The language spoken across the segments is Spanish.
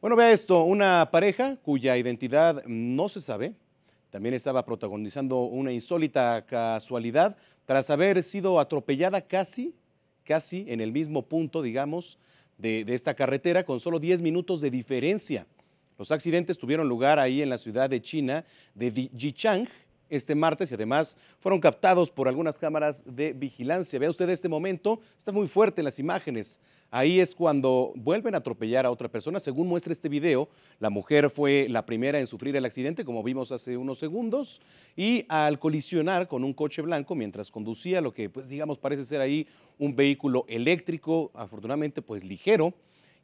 Bueno, vea esto, una pareja cuya identidad no se sabe también estaba protagonizando una insólita casualidad tras haber sido atropellada casi, casi en el mismo punto, digamos, de, esta carretera con solo 10 minutos de diferencia. Los accidentes tuvieron lugar ahí en la ciudad de China de Jichang, este martes y además fueron captados por algunas cámaras de vigilancia. Vea usted este momento, está muy fuerte las imágenes. Ahí es cuando vuelven a atropellar a otra persona. Según muestra este video, la mujer fue la primera en sufrir el accidente, como vimos hace unos segundos, y al colisionar con un coche blanco mientras conducía lo que, pues digamos, parece ser ahí un vehículo eléctrico, afortunadamente pues ligero,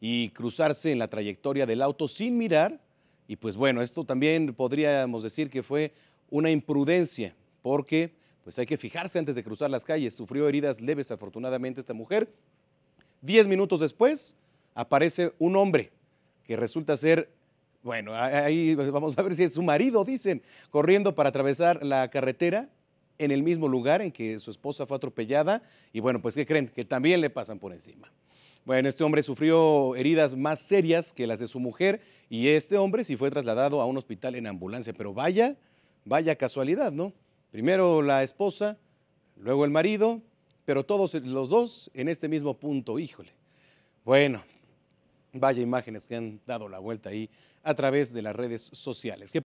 y cruzarse en la trayectoria del auto sin mirar. Y pues bueno, esto también podríamos decir que fue una imprudencia, porque pues hay que fijarse antes de cruzar las calles. Sufrió heridas leves afortunadamente esta mujer. Diez minutos después aparece un hombre que resulta ser, bueno, ahí vamos a ver si es su marido, dicen, corriendo para atravesar la carretera en el mismo lugar en que su esposa fue atropellada. Y bueno, pues ¿qué creen? Que también le pasan por encima. Bueno, este hombre sufrió heridas más serias que las de su mujer y este hombre sí fue trasladado a un hospital en ambulancia, pero vaya Vaya casualidad, ¿no? Primero la esposa, luego el marido, pero todos los dos en este mismo punto, híjole. Bueno, vaya imágenes que han dado la vuelta ahí a través de las redes sociales.